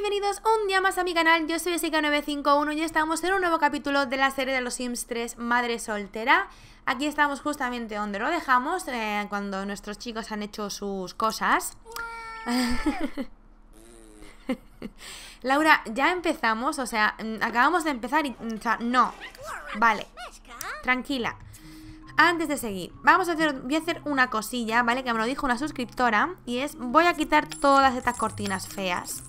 bienvenidos un día más a mi canal, yo soy Jessica951 y estamos en un nuevo capítulo de la serie de los Sims 3 Madre Soltera. Aquí estamos justamente donde lo dejamos, eh, cuando nuestros chicos han hecho sus cosas. Laura, ya empezamos, o sea, mm, acabamos de empezar y... Mm, o sea, no, vale, tranquila. Antes de seguir, vamos a hacer, voy a hacer una cosilla, ¿vale? Que me lo dijo una suscriptora Y es, voy a quitar todas estas cortinas feas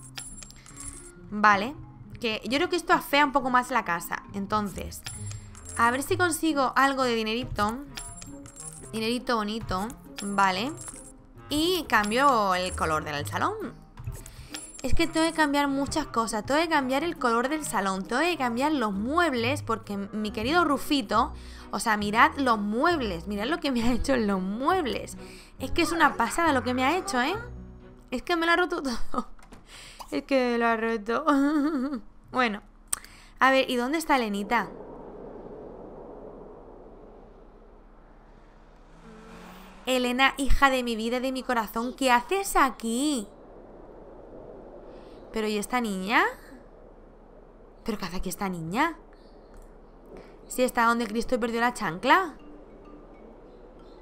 Vale, que yo creo que esto afea un poco más la casa Entonces, a ver si consigo algo de dinerito Dinerito bonito, vale Y cambio el color del salón Es que tengo que cambiar muchas cosas Tengo que cambiar el color del salón Tengo que cambiar los muebles Porque mi querido Rufito O sea, mirad los muebles Mirad lo que me ha hecho en los muebles Es que es una pasada lo que me ha hecho, ¿eh? Es que me lo ha roto todo es que lo ha roto. bueno. A ver, ¿y dónde está Lenita? Elena, hija de mi vida, de mi corazón, ¿qué haces aquí? ¿Pero y esta niña? ¿Pero qué hace aquí esta niña? Si está donde Cristo perdió la chancla.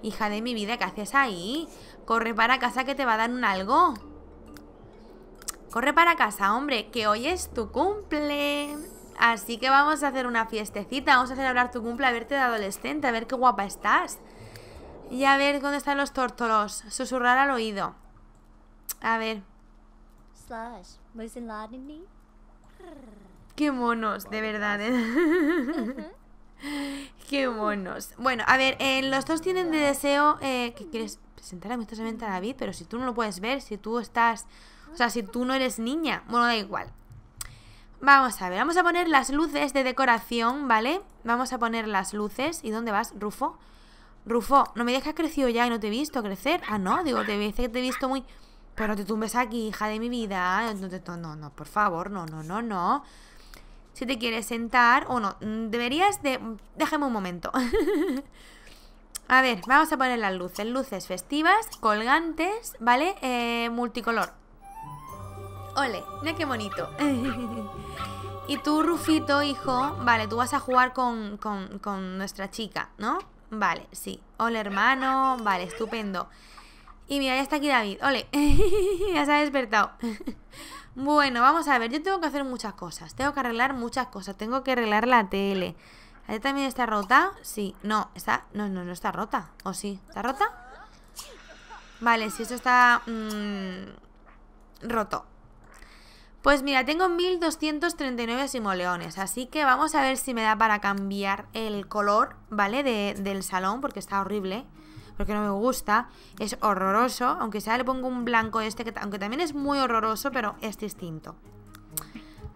Hija de mi vida, ¿qué haces ahí? Corre para casa que te va a dar un algo. Corre para casa, hombre, que hoy es tu cumple. Así que vamos a hacer una fiestecita, vamos a celebrar tu cumple, a verte de adolescente, a ver qué guapa estás. Y a ver dónde están los tórtolos. Susurrar al oído. A ver. Qué monos, de verdad. ¿eh? Qué monos. Bueno, a ver, en eh, los dos tienen de deseo eh, que quieres presentar amistosamente a David, pero si tú no lo puedes ver, si tú estás o sea, si tú no eres niña, bueno, da igual. Vamos a ver, vamos a poner las luces de decoración, ¿vale? Vamos a poner las luces. ¿Y dónde vas, Rufo? Rufo, no me digas que has crecido ya y no te he visto crecer. Ah, no, digo, te te he visto muy... Pero te tumbes aquí, hija de mi vida. No, no, por favor, no, no, no, no. Si te quieres sentar o no, mm, deberías de... Déjame un momento. a ver, vamos a poner las luces. Luces festivas, colgantes, ¿vale? Eh, multicolor. Ole, mira qué bonito. y tú, Rufito, hijo, vale, tú vas a jugar con, nuestra chica, ¿no? Vale, sí. Ole, hermano. Vale, estupendo. Y mira, ya está aquí David. Ole, ya se ha despertado. bueno, vamos a ver. Yo tengo que hacer muchas cosas. Tengo que arreglar muchas cosas. Tengo que arreglar la tele. Ahí también está rota? Sí. No, está... No, no, no está rota. ¿O sí? ¿Está rota? Vale, si eso está... Mm, roto. Pues mira, tengo 1239 simoleones, así que vamos a ver si me da para cambiar el color, ¿vale? del salón, porque está horrible, porque no me gusta, es horroroso, aunque sea le pongo un blanco este, aunque también es muy horroroso, pero es distinto.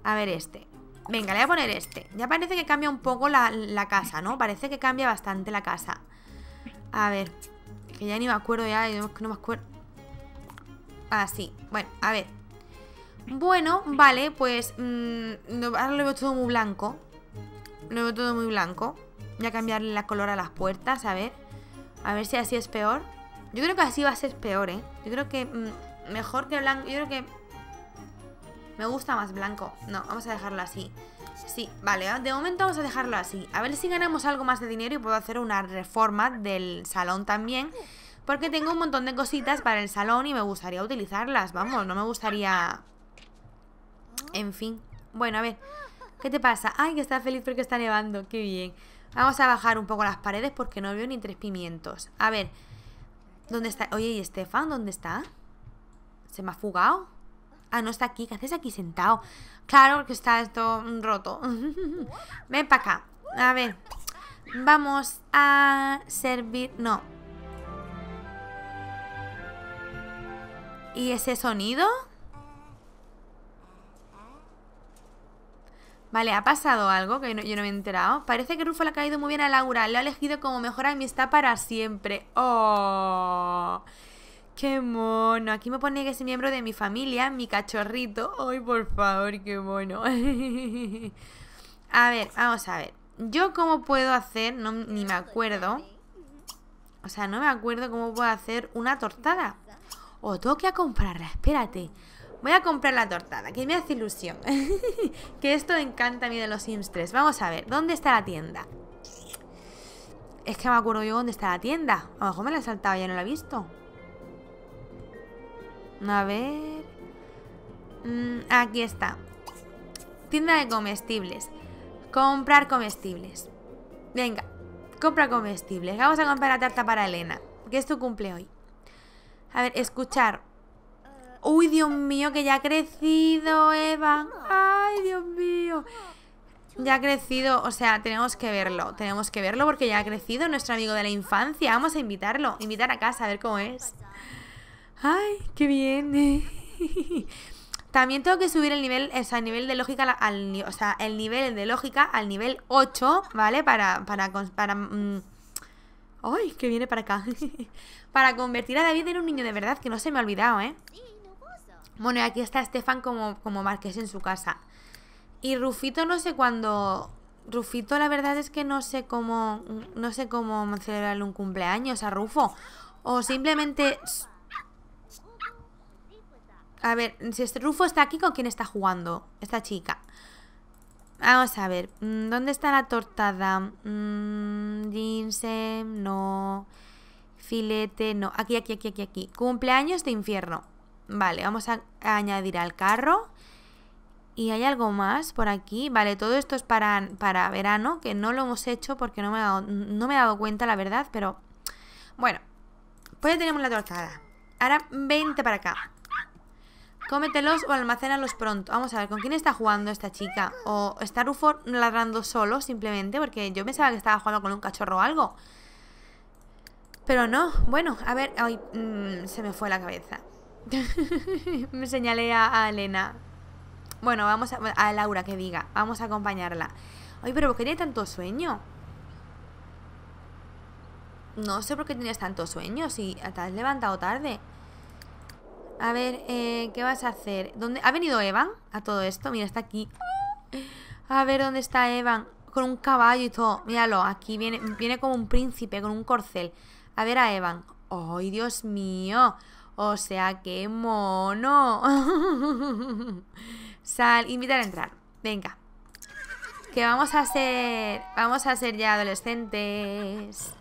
A ver este. Venga, le voy a poner este. Ya parece que cambia un poco la, la casa, ¿no? Parece que cambia bastante la casa. A ver, que ya ni me acuerdo ya, no me acuerdo. Ah, sí. Bueno, a ver. Bueno, vale, pues mm, ahora lo veo todo muy blanco. Lo veo todo muy blanco. Voy a cambiarle la color a las puertas, a ver. A ver si así es peor. Yo creo que así va a ser peor, ¿eh? Yo creo que mm, mejor que blanco. Yo creo que me gusta más blanco. No, vamos a dejarlo así. Sí, vale, ah, de momento vamos a dejarlo así. A ver si ganamos algo más de dinero y puedo hacer una reforma del salón también. Porque tengo un montón de cositas para el salón y me gustaría utilizarlas. Vamos, no me gustaría en fin. Bueno, a ver. ¿Qué te pasa? Ay, que está feliz porque está nevando. Qué bien. Vamos a bajar un poco las paredes porque no veo ni tres pimientos. A ver. ¿Dónde está? Oye, ¿y Estefan? ¿Dónde está? ¿Se me ha fugado? Ah, no está aquí. ¿Qué haces aquí sentado? Claro que está esto mm, roto. Ven para acá. A ver. Vamos a servir... No. ¿Y ese sonido? Vale, ha pasado algo que yo no me he enterado. Parece que Rufo le ha caído muy bien a Laura. Lo ha elegido como mejor amistad para siempre. ¡Oh! ¡Qué mono! Aquí me pone que es miembro de mi familia, mi cachorrito. ¡Ay, por favor, qué mono! a ver, vamos a ver. ¿Yo cómo puedo hacer? No, ni me acuerdo. O sea, no me acuerdo cómo puedo hacer una tortada. O tengo que a comprarla, espérate. Voy a comprar la tortada, que me hace ilusión. que esto encanta a mí de los Sims 3. Vamos a ver, ¿dónde está la tienda? Es que me acuerdo yo dónde está la tienda. A lo mejor me la he saltado, ya no la he visto. A ver... Mm, aquí está. Tienda de comestibles. Comprar comestibles. Venga, compra comestibles. Vamos a comprar la tarta para Elena, que es tu cumple hoy. A ver, escuchar. Uy, Dios mío, que ya ha crecido, Evan. Ay, Dios mío. Ya ha crecido, o sea, tenemos que verlo. Tenemos que verlo porque ya ha crecido nuestro amigo de la infancia. Vamos a invitarlo, invitar a casa, a ver cómo es. Ay, qué bien. También tengo que subir el nivel, o sea, el nivel de lógica, al, o sea, el nivel de lógica al nivel 8, ¿vale? Para, para, para mm, ¡Ay, que viene para acá! para convertir a David en un niño de verdad, que no se me ha olvidado, ¿eh? Bueno, y aquí está Estefan como, como marqués en su casa. Y Rufito no sé cuándo... Rufito la verdad es que no sé cómo... No sé cómo celebrarle un cumpleaños a Rufo. O simplemente... A ver, si este Rufo está aquí, ¿con quién está jugando? Esta chica. Vamos a ver. Mm, ¿Dónde está la tortada? Mm, ginseng, no. Filete, no. Aquí, aquí, aquí, aquí, aquí. Cumpleaños de infierno. Vale, vamos a, añadir al carro. ¿Y hay algo más por aquí? Vale, todo esto es para, para verano, que no lo hemos hecho porque no me, he dado cuenta, la verdad, pero... Bueno, pues ya tenemos la tortada. Ahora vente para acá. Cómetelos o almacénalos pronto. Vamos a ver, ¿con quién está jugando esta chica? ¿O está Rufo ladrando solo, simplemente? Porque yo pensaba que estaba jugando con un cachorro o algo. Pero no, bueno, a ver... Mm, se me fue la cabeza. Me señalé a, Elena. Bueno, vamos a, a Laura que diga. Vamos a acompañarla. Ay, pero ¿por qué tiene tanto sueño? No sé por qué tienes tanto sueño si te has levantado tarde. A ver, eh, ¿qué vas a hacer? ¿Dónde? ¿Ha venido Evan a todo esto? Mira, está aquí. A ver, ¿dónde está Evan? Con un caballo y todo. Míralo, aquí viene, viene como un príncipe con un corcel. A ver a Evan. ¡Ay, Dios mío! O sea, que mono. Sal, invitar a entrar. Venga. Que vamos a ser... Vamos a ser ya adolescentes.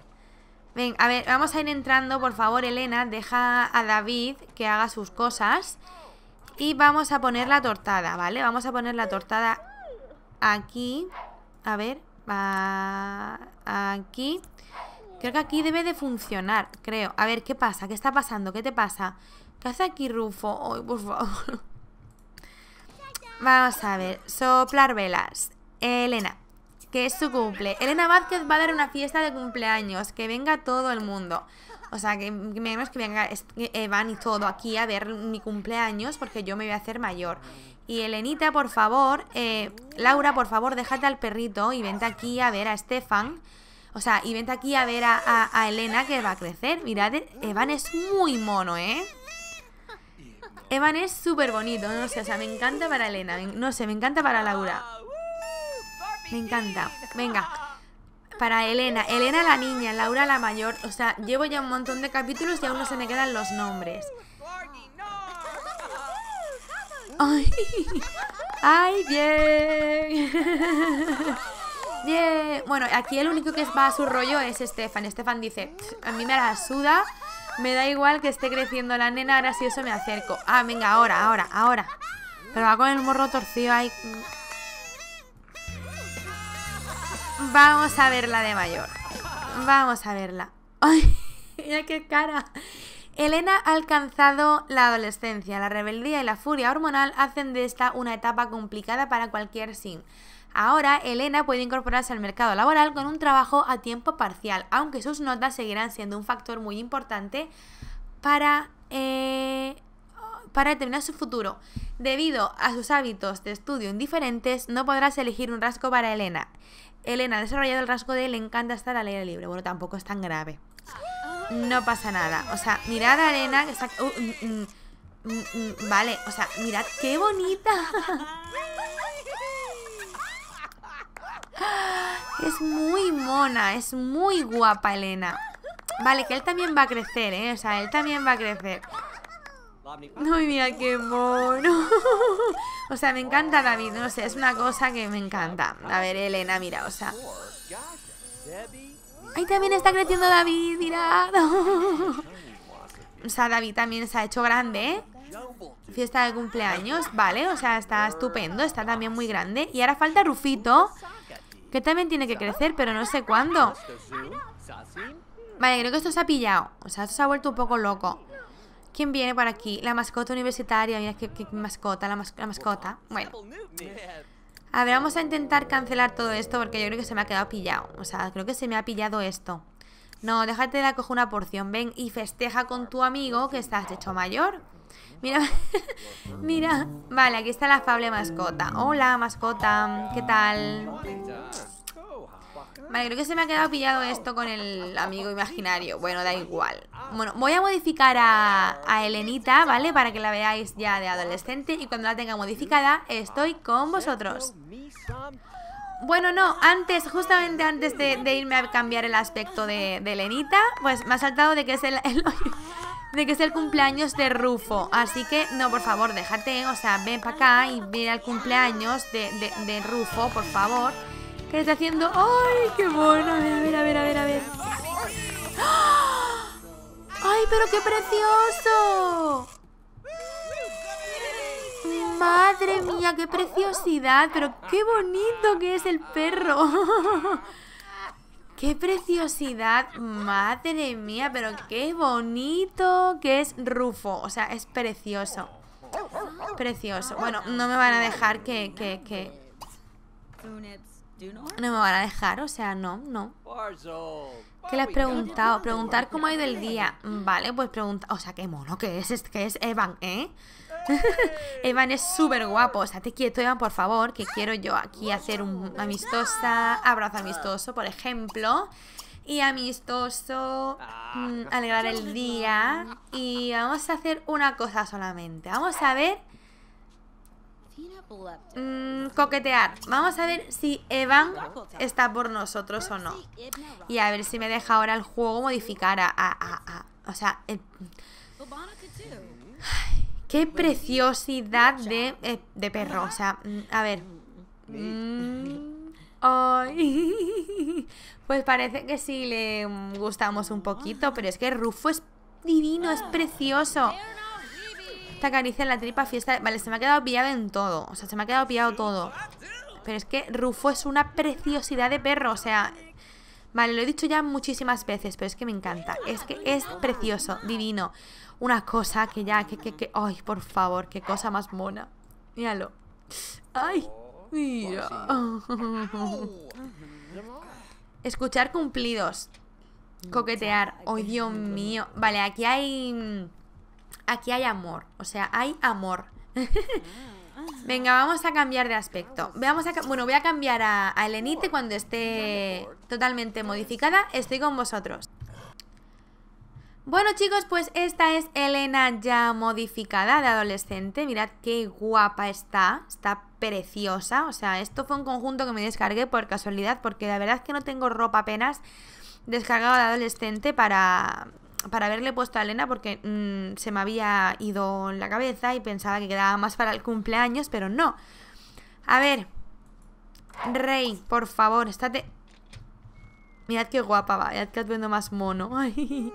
Venga, a ver, vamos a ir entrando, por favor, Elena. Deja a David que haga sus cosas. Y vamos a poner la tortada, ¿vale? Vamos a poner la tortada aquí. A ver, aquí. Creo que aquí debe de funcionar, creo. A ver, ¿qué pasa? ¿Qué está pasando? ¿Qué te pasa? ¿Qué hace aquí Rufo? Ay, por favor. Vamos a ver. Soplar velas. Elena, que es su cumple. Elena Vázquez va a dar una fiesta de cumpleaños. Que venga todo el mundo. O sea, que menos que venga Evan y todo aquí a ver mi cumpleaños porque yo me voy a hacer mayor. Y Elenita, por favor, eh, Laura, por favor, déjate al perrito y vente aquí a ver a Estefan. O sea, y vente aquí a ver a, Elena que va a crecer. Mirad, Evan es muy mono, ¿eh? Evan es súper bonito, no sé, o sea, me encanta para Elena, no sé, me encanta para Laura. Me encanta. Venga. Para Elena, Elena la niña, Laura la mayor, o sea, llevo ya un montón de capítulos y aún no se me quedan los nombres. Ay, ay bien. Bueno, aquí el único que va a su rollo es Estefan. Estefan dice, a mí me la suda, me da igual que esté creciendo la nena, ahora si eso me acerco. Ah, venga, ahora, ahora, ahora. Pero va con el morro torcido ahí. Vamos a verla de mayor. Vamos a verla. ¡Ay! qué cara. Elena ha alcanzado la adolescencia. La rebeldía y la furia hormonal hacen de esta una etapa complicada para cualquier sim. Ahora, Elena puede incorporarse al mercado laboral con un trabajo a tiempo parcial, aunque sus notas seguirán siendo un factor muy importante para, eh, para determinar su futuro. Debido a sus hábitos de estudio indiferentes, no podrás elegir un rasgo para Elena. Elena ha desarrollado el rasgo de le encanta estar al aire libre. Bueno, tampoco es tan grave. No pasa nada. O sea, mirad a Elena que está... Uh, mm, mm, mm, vale, o sea, mirad qué bonita. Es muy mona, es muy guapa Elena. Vale, que él también va a crecer, ¿eh? O sea, él también va a crecer. Ay, mira qué mono. o sea, me encanta David, no sé, es una cosa que me encanta. A ver, Elena, mira, o sea. Ahí también está creciendo David, mirad. o sea, David también se ha hecho grande, ¿eh? Fiesta de cumpleaños, vale, o sea, está estupendo, está también muy grande. Y ahora falta Rufito. Que también tiene que crecer, pero no sé cuándo. Vale, creo que esto se ha pillado. O sea, esto se ha vuelto un poco loco. ¿Quién viene por aquí? La mascota universitaria. Mira qué, mascota, la, mascota. Bueno. A ver, vamos a intentar cancelar todo esto porque yo creo que se me ha quedado pillado. O sea, creo que se me ha pillado esto. No, déjate de la una porción. Ven y festeja con tu amigo que estás hecho mayor. Mira, mira. Vale, aquí está la afable mascota. Hola, mascota. ¿Qué tal? Vale, creo que se me ha quedado pillado esto con el amigo imaginario. Bueno, da igual. Bueno, voy a modificar a, a Elenita, ¿vale? Para que la veáis ya de adolescente. Y cuando la tenga modificada, estoy con vosotros. Bueno, no, antes, justamente antes de, irme a cambiar el aspecto de, Elenita, pues me ha saltado de que es el de que es el cumpleaños de Rufo. Así que, no, por favor, déjate, o sea, ven para acá y mira el cumpleaños de, de, Rufo, por favor. Que está haciendo... ¡Ay, qué bueno! A ver, a ver, a ver, a ver. ¡Ah! ¡Ay, pero qué precioso! ¡Madre mía, qué preciosidad! ¡Pero qué bonito que es el perro! ¡Qué preciosidad! ¡Madre mía! Pero qué bonito que es Rufo. O sea, es precioso. Precioso. Bueno, no me van a dejar que... que, que... No me van a dejar, o sea, no, no. ¿Qué le has preguntado? Preguntar cómo ha ido el día. Vale, pues pregunta... O sea, qué mono que es, que es Evan, ¿eh? Evan es súper guapo. O sea, te quieto, Evan, por favor, que quiero yo aquí hacer un amistosa, abrazo amistoso, por ejemplo. Y amistoso, mm, alegrar el día. Y vamos a hacer una cosa solamente. Vamos a ver... Mm, coquetear. Vamos a ver si Evan está por nosotros o no. Y a ver si me deja ahora el juego modificar a... o sea, Qué preciosidad de, eh, de perro. O sea, mm, a ver. Mm, pues parece que sí le gustamos un poquito, pero es que Rufo es divino, es precioso. caricia en la tripa, fiesta. Vale, se me ha quedado pillado en todo. O sea, se me ha quedado pillado todo. Pero es que Rufo es una preciosidad de perro. O sea, Vale, lo he dicho ya muchísimas veces, pero es que me encanta. Es que es precioso, divino. Una cosa que ya, que, que, que... Ay, por favor, qué cosa más mona. Míralo. Ay, mira. Escuchar cumplidos. Coquetear. Ay, Dios mío. Vale, aquí hay... Aquí hay amor. O sea, hay amor. Venga, vamos a cambiar de aspecto. Veamos a, bueno, voy a cambiar a, a Elenite cuando esté totalmente modificada. Estoy con vosotros. Bueno chicos, pues esta es Elena ya modificada de adolescente. Mirad qué guapa está, está preciosa. O sea, esto fue un conjunto que me descargué por casualidad porque la verdad es que no tengo ropa apenas descargada de adolescente para, para haberle puesto a Elena porque mm, se me había ido en la cabeza y pensaba que quedaba más para el cumpleaños, pero no. A ver, Rey, por favor, estate... Mirad qué guapa va, mirad que viendo más mono. Ay.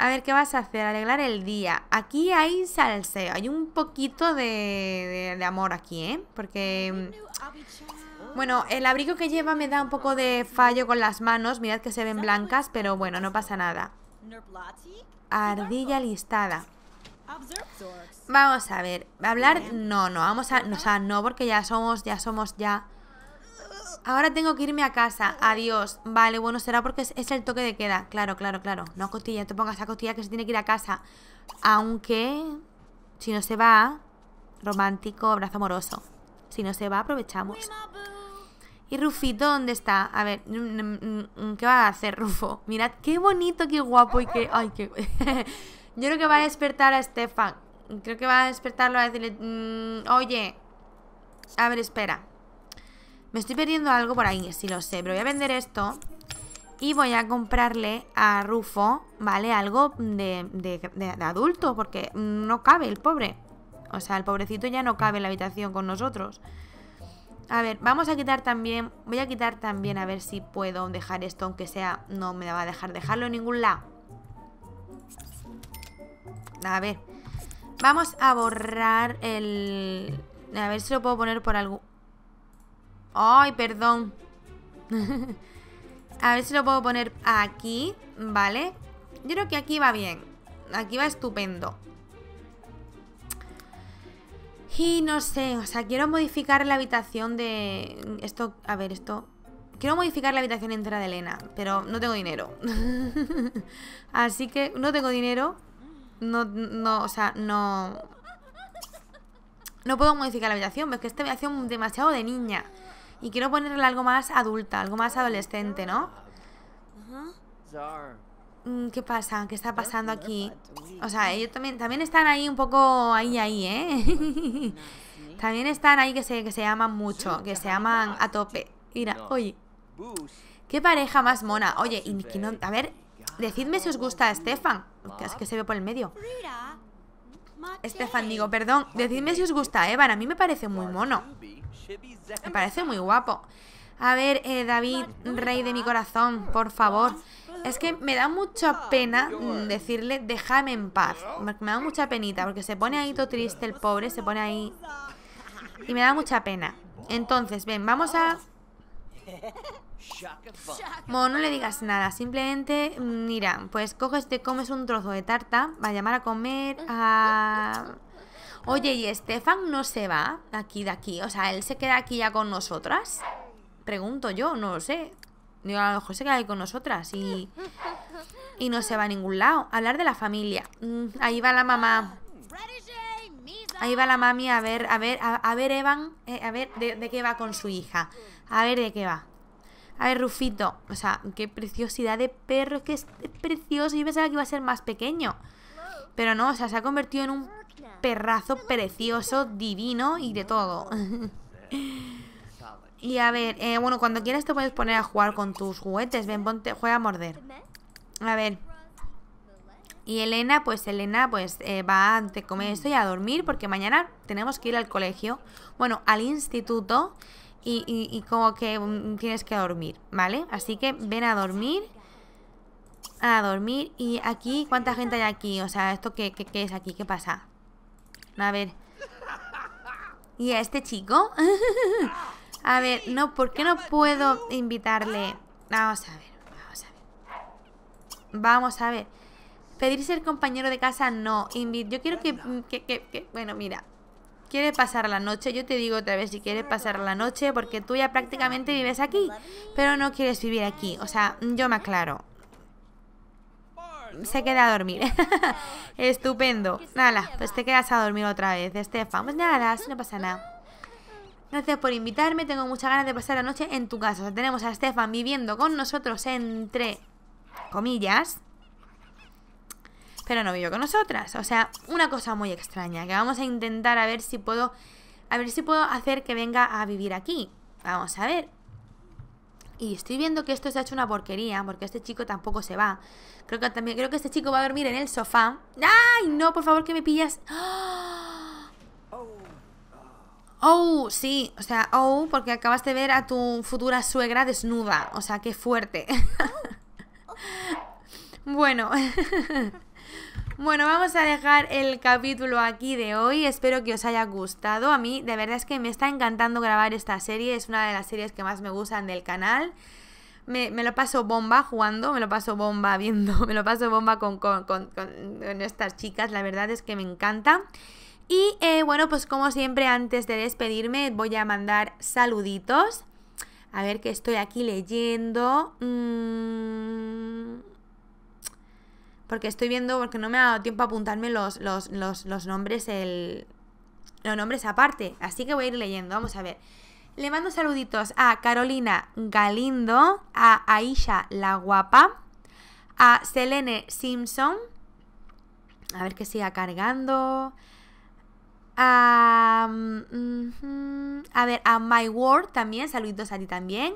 A ver, ¿qué vas a hacer? Arreglar el día. Aquí hay salseo. Hay un poquito de, de, de amor aquí, ¿eh? Porque... Mm, bueno, el abrigo que lleva me da un poco de fallo con las manos. Mirad que se ven blancas, pero bueno, no pasa nada. Ardilla listada. Vamos a ver. Hablar... No, no, vamos a... O sea, no, porque ya somos... Ya somos ya ahora tengo que irme a casa. Adiós. Vale, bueno, será porque es, el toque de queda. Claro, claro, claro. No, costilla, te pongas a costilla que se tiene que ir a casa. Aunque, si no se va, romántico, abrazo amoroso. Si no se va, aprovechamos. ¿Y Rufito dónde está? A ver, mm, mm, mm, ¿qué va a hacer Rufo? Mirad, qué bonito, qué guapo y qué... Ay, qué... Yo creo que va a despertar a Estefan Creo que va a despertarlo a decirle... oye... A ver, espera. Me estoy perdiendo algo por ahí, si lo sé, pero voy a vender esto. Y voy a comprarle a Rufo, ¿vale? Algo de, adulto, porque no cabe el pobre. O sea, el pobrecito ya no cabe en la habitación con nosotros. A ver, vamos a quitar también, voy a quitar también a ver si puedo dejar esto, aunque sea, no me va a dejar dejarlo en ningún lado. A ver, vamos a borrar el... A ver si lo puedo poner por algún... Ay, perdón. a ver si lo puedo poner aquí, ¿vale? Yo creo que aquí va bien. Aquí va estupendo. Y no sé, o sea, quiero modificar la habitación de... Esto, a ver, esto... Quiero modificar la habitación entera de Elena, pero no tengo dinero. Así que no tengo dinero. No, no, o sea, no... No puedo modificar la habitación, es que esta habitación demasiado de niña. Y quiero ponerle algo más adulta, algo más adolescente, ¿no? Mm, ¿Qué pasa? ¿Qué está pasando aquí? O sea, ellos también, también están ahí un poco ahí, ahí, ¿eh? también están ahí que se, que se aman mucho, que se aman a tope. Mira, oye. ¿Qué pareja más mona? Oye, y a ver, decidme si os gusta Stefan. Que, es que se ve por el medio. Estefan, digo, perdón. Decidme si os gusta Evan. ¿eh? A mí me parece muy mono. Me parece muy guapo. A ver, eh, David, rey de mi corazón, por favor. Es que me da mucha pena mm, decirle, déjame en paz. Me da mucha penita, porque se pone ahí todo triste el pobre, se pone ahí... Y me da mucha pena. Entonces, ven, vamos a no le digas nada, simplemente mira, pues coges, te comes un trozo de tarta, va a llamar a comer a... Oye, y Estefan no se va aquí de aquí, o sea, él se queda aquí ya con nosotras. Pregunto yo, no lo sé. Digo, a lo mejor se queda ahí con nosotras y, no se va a ningún lado. Hablar de la familia. Mm, ahí va la mamá. Ahí va la mami a ver, a ver, a, ver Evan, eh, a ver de qué va con su hija. A ver de qué va. A ver, Rufito. O sea, qué preciosidad de perro. Es que es precioso. Yo pensaba que iba a ser más pequeño. Pero no, o sea, se ha convertido en un perrazo precioso, divino y de todo. y a ver, eh, bueno, cuando quieras te puedes poner a jugar con tus juguetes. Ven, ponte, juega a morder. A ver. Y Elena, pues Elena, pues eh, va a comer esto y a dormir porque mañana tenemos que ir al colegio. Bueno, al instituto y, como que mm, tienes que dormir, ¿vale? Así que ven a dormir a dormir. Y aquí, ¿cuánta gente hay aquí? O sea, ¿esto qué, qué, es aquí? ¿Qué pasa? A ver. ¿Y a este chico? a ver, no, ¿por qué no puedo invitarle? Vamos a ver, vamos a ver. Vamos a ver. Pedir ser compañero de casa, no. yo quiero que, que... Bueno, mira quiere pasar la noche, yo te digo otra vez si quiere pasar la noche, porque tú ya prácticamente vives aquí, pero no quieres vivir aquí. O sea, yo me aclaro. Se queda a dormir. Estupendo. Nada, pues te quedas a dormir otra vez, Estefan. Pues nada, no pasa nada. Gracias por invitarme, tengo muchas ganas de pasar la noche en tu casa. O sea, tenemos a Estefan viviendo con nosotros entre comillas pero no vivió con nosotras. O sea, una cosa muy extraña, que vamos a intentar a ver si puedo, a ver si puedo hacer que venga a vivir aquí. Vamos a ver. Y estoy viendo que esto se ha hecho una porquería, porque este chico tampoco se va. Creo que también, creo que este chico va a dormir en el sofá. ¡Ay, no! Por favor, que me pillas. ¡Ah! Oh, oh, sí, o sea, oh, porque acabaste de ver a tu futura suegra desnuda. O sea, qué fuerte. bueno. Bueno, vamos a dejar el capítulo aquí de hoy. Espero que os haya gustado. A mí, de verdad es que me está encantando grabar esta serie. Es una de las series que más me gustan del canal. Me, lo paso bomba jugando, me lo paso bomba viendo, me lo paso bomba con, con, con, estas chicas, la verdad es que me encanta. Y eh, bueno, pues como siempre, antes de despedirme, voy a mandar saluditos. A ver que estoy aquí leyendo. Mm porque estoy viendo, porque no me ha dado tiempo a apuntarme los, los, nombres, el, los nombres aparte. Así que voy a ir leyendo, vamos a ver. Le mando saluditos a Carolina Galindo, a Aisha La Guapa, a Selene Simpson, a ver que siga cargando, a, mm, mm, a ver, a My World también, saluditos a ti también,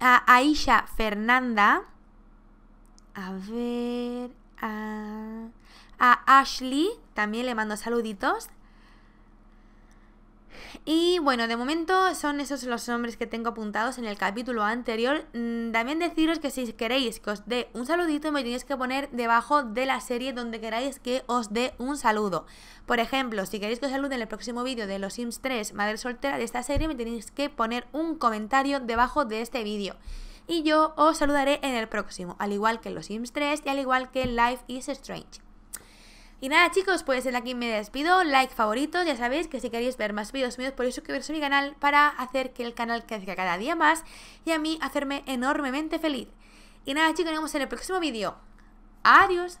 a Aisha Fernanda, a ver. A, Ashley también le mando saluditos. Y bueno, de momento son esos los nombres que tengo apuntados en el capítulo anterior. Mm, también deciros que si queréis que os dé un saludito, me tenéis que poner debajo de la serie donde queráis que os dé un saludo. Por ejemplo, si queréis que os salude en el próximo vídeo de Los Sims 3, Madre Soltera de esta serie, me tenéis que poner un comentario debajo de este vídeo y yo os saludaré en el próximo, al igual que los Sims 3 y al igual que Life is Strange. Y nada chicos, pues desde aquí me despido, like, favoritos, ya sabéis que si queréis ver más vídeos míos podéis suscribiros a mi canal para hacer que el canal crezca cada día más y a mí hacerme enormemente feliz. Y nada chicos, nos vemos en el próximo vídeo. Adiós.